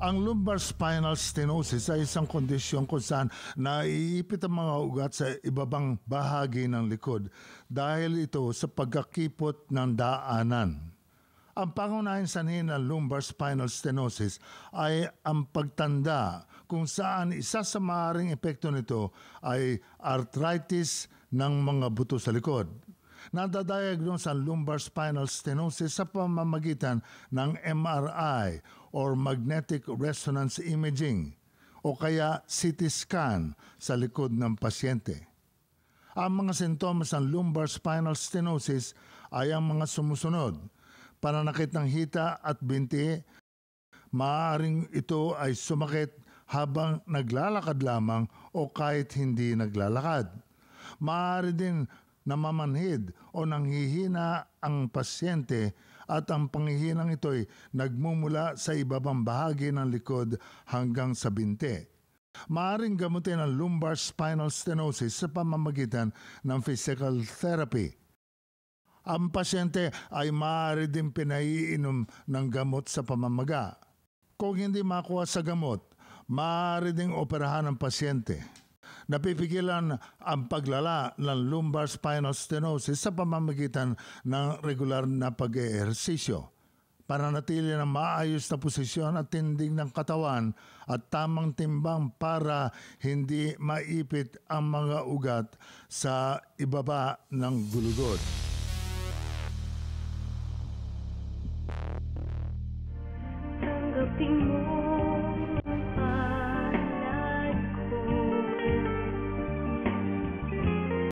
Ang lumbar spinal stenosis ay isang kondisyon kung saan naiipit ang mga ugat sa ibabang bahagi ng likod dahil ito sa pagkakipot ng daanan. Ang pangunahing sanhin ng lumbar spinal stenosis ay ang pagtanda kung saan isa sa maaaring epekto nito ay arthritis ng mga buto sa likod nadadiagnose ang lumbar spinal stenosis sa pamamagitan ng MRI or magnetic resonance imaging o kaya CT scan sa likod ng pasyente. Ang mga sintomas ng lumbar spinal stenosis ay ang mga sumusunod. Pananakit ng hita at binti, maaaring ito ay sumakit habang naglalakad lamang o kahit hindi naglalakad. Maaari din namamanhid o nanghihina ang pasyente at ang panghihinang ito'y nagmumula sa ibabang bahagi ng likod hanggang sa binte. Maaring gamutin ang lumbar spinal stenosis sa pamamagitan ng physical therapy. Ang pasyente ay maaari din pinaiinom ng gamot sa pamamaga. Kung hindi makuha sa gamot, maaari ding operahan ang pasyente napipigilan ang paglala ng lumbar spinal stenosis sa pamamagitan ng regular na pag-eehersisyo. natili ng maayos na posisyon at tindig ng katawan at tamang timbang para hindi maipit ang mga ugat sa ibaba ng gulugod. Tanggapin mo